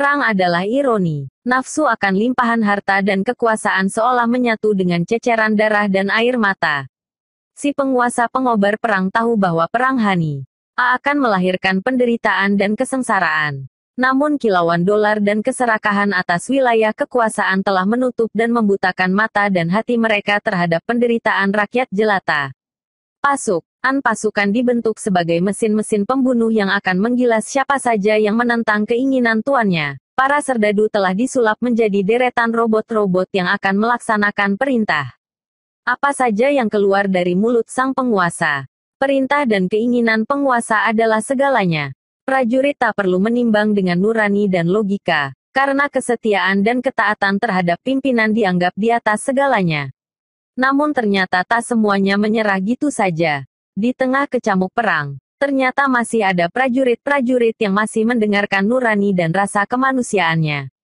Perang adalah ironi. Nafsu akan limpahan harta dan kekuasaan seolah menyatu dengan ceceran darah dan air mata. Si penguasa pengobar perang tahu bahwa perang Hani A akan melahirkan penderitaan dan kesengsaraan. Namun kilauan dolar dan keserakahan atas wilayah kekuasaan telah menutup dan membutakan mata dan hati mereka terhadap penderitaan rakyat jelata. Pasuk An pasukan dibentuk sebagai mesin-mesin pembunuh yang akan menggilas siapa saja yang menentang keinginan tuannya. Para serdadu telah disulap menjadi deretan robot-robot yang akan melaksanakan perintah. Apa saja yang keluar dari mulut sang penguasa. Perintah dan keinginan penguasa adalah segalanya. Prajurit tak perlu menimbang dengan nurani dan logika, karena kesetiaan dan ketaatan terhadap pimpinan dianggap di atas segalanya. Namun ternyata tak semuanya menyerah gitu saja. Di tengah kecamuk perang, ternyata masih ada prajurit-prajurit yang masih mendengarkan nurani dan rasa kemanusiaannya.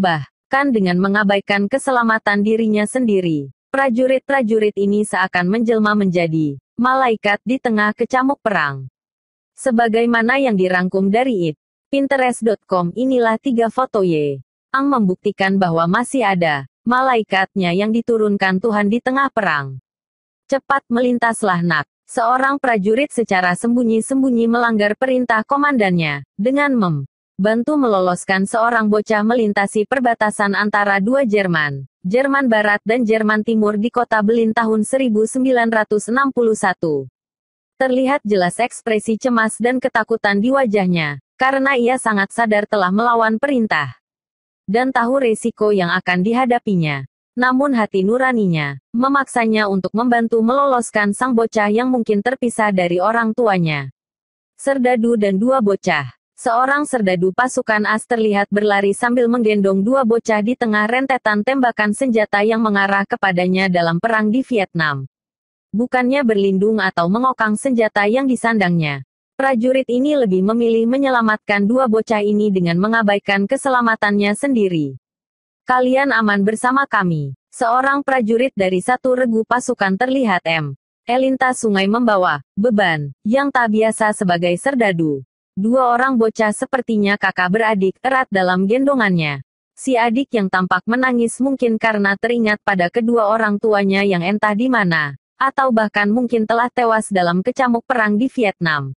Bahkan dengan mengabaikan keselamatan dirinya sendiri, prajurit-prajurit ini seakan menjelma menjadi malaikat di tengah kecamuk perang. Sebagaimana yang dirangkum dari it, Pinterest.com inilah tiga foto Y. Ang membuktikan bahwa masih ada malaikatnya yang diturunkan Tuhan di tengah perang. Cepat melintaslah nak seorang prajurit secara sembunyi-sembunyi melanggar perintah komandannya, dengan mem bantu meloloskan seorang bocah melintasi perbatasan antara dua Jerman, Jerman Barat dan Jerman Timur di kota Berlin tahun 1961. Terlihat jelas ekspresi cemas dan ketakutan di wajahnya, karena ia sangat sadar telah melawan perintah dan tahu resiko yang akan dihadapinya. Namun hati nuraninya memaksanya untuk membantu meloloskan sang bocah yang mungkin terpisah dari orang tuanya. Serdadu dan dua bocah. Seorang serdadu pasukan AS terlihat berlari sambil menggendong dua bocah di tengah rentetan tembakan senjata yang mengarah kepadanya dalam perang di Vietnam. Bukannya berlindung atau mengokang senjata yang disandangnya, prajurit ini lebih memilih menyelamatkan dua bocah ini dengan mengabaikan keselamatannya sendiri. Kalian aman bersama kami. Seorang prajurit dari satu regu pasukan terlihat M. Elinta sungai membawa beban yang tak biasa sebagai serdadu. Dua orang bocah sepertinya kakak beradik erat dalam gendongannya. Si adik yang tampak menangis mungkin karena teringat pada kedua orang tuanya yang entah di mana, atau bahkan mungkin telah tewas dalam kecamuk perang di Vietnam.